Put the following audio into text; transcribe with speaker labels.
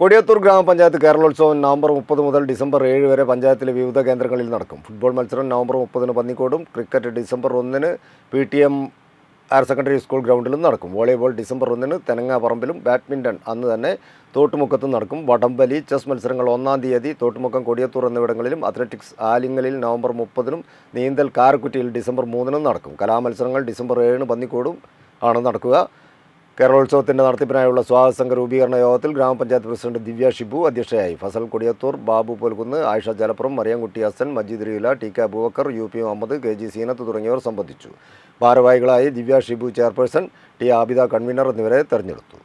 Speaker 1: കൊടിയത്തൂർ ഗ്രാമപഞ്ചായത്ത് കേരളോത്സവം നവംബർ മുപ്പത് മുതൽ ഡിസംബർ ഏഴ് വരെ പഞ്ചായത്തിലെ വിവിധ കേന്ദ്രങ്ങളിൽ നടക്കും ഫുട്ബോൾ മത്സരം നവംബർ മുപ്പതിന് പന്നിക്കോടും ക്രിക്കറ്റ് ഡിസംബർ ഒന്നിന് P T M higher secondary school ഗ്രൗണ്ടിലും നടക്കും വോളിബോൾ ഡിസംബർ ഒന്നിന് തെനങ്ങാപറമ്പിലും ബാഡ്മിൻ്റൺ അന്ന് തന്നെ തോട്ടുമുക്കത്തും നടക്കും വടംവലി ചെസ് മത്സരങ്ങൾ ഒന്നാം തീയതി തോട്ടുമുക്കം കൊടിയത്തൂർ എന്നിവിടങ്ങളിലും അത്ലറ്റിക്സ് ആലിങ്ങലിൽ നവംബർ മുപ്പതിനും നീന്തൽ കാരക്കുറ്റിയിൽ ഡിസംബർ മൂന്നിനും നടക്കും കലാമത്സരങ്ങൾ ഡിസംബർ ഏഴിന് പന്നിക്കോടും ആണ് നടക്കുക കേരളോത്സവത്തിൻ്റെ നടത്തിപ്പിനായുള്ള സ്വാഗത രൂപീകരണ യോഗത്തിൽ ഗ്രാമപഞ്ചായത്ത് പ്രസിഡന്റ് ദിവ്യ ഷിബു അധ്യക്ഷയായി Fazal Kodiyathur Babu Polkunnu Ayisha Jalappuram Mariyamkutty Hasan Majeed Reela T K Abubakar U P Muhammad K G Seenath തുടങ്ങിയവർ സംബന്ധിച്ചു ഭാരവാഹികളായി Divya Shibu chairperson T Abida convener എന്നിവരെ തെരഞ്ഞെടുത്തു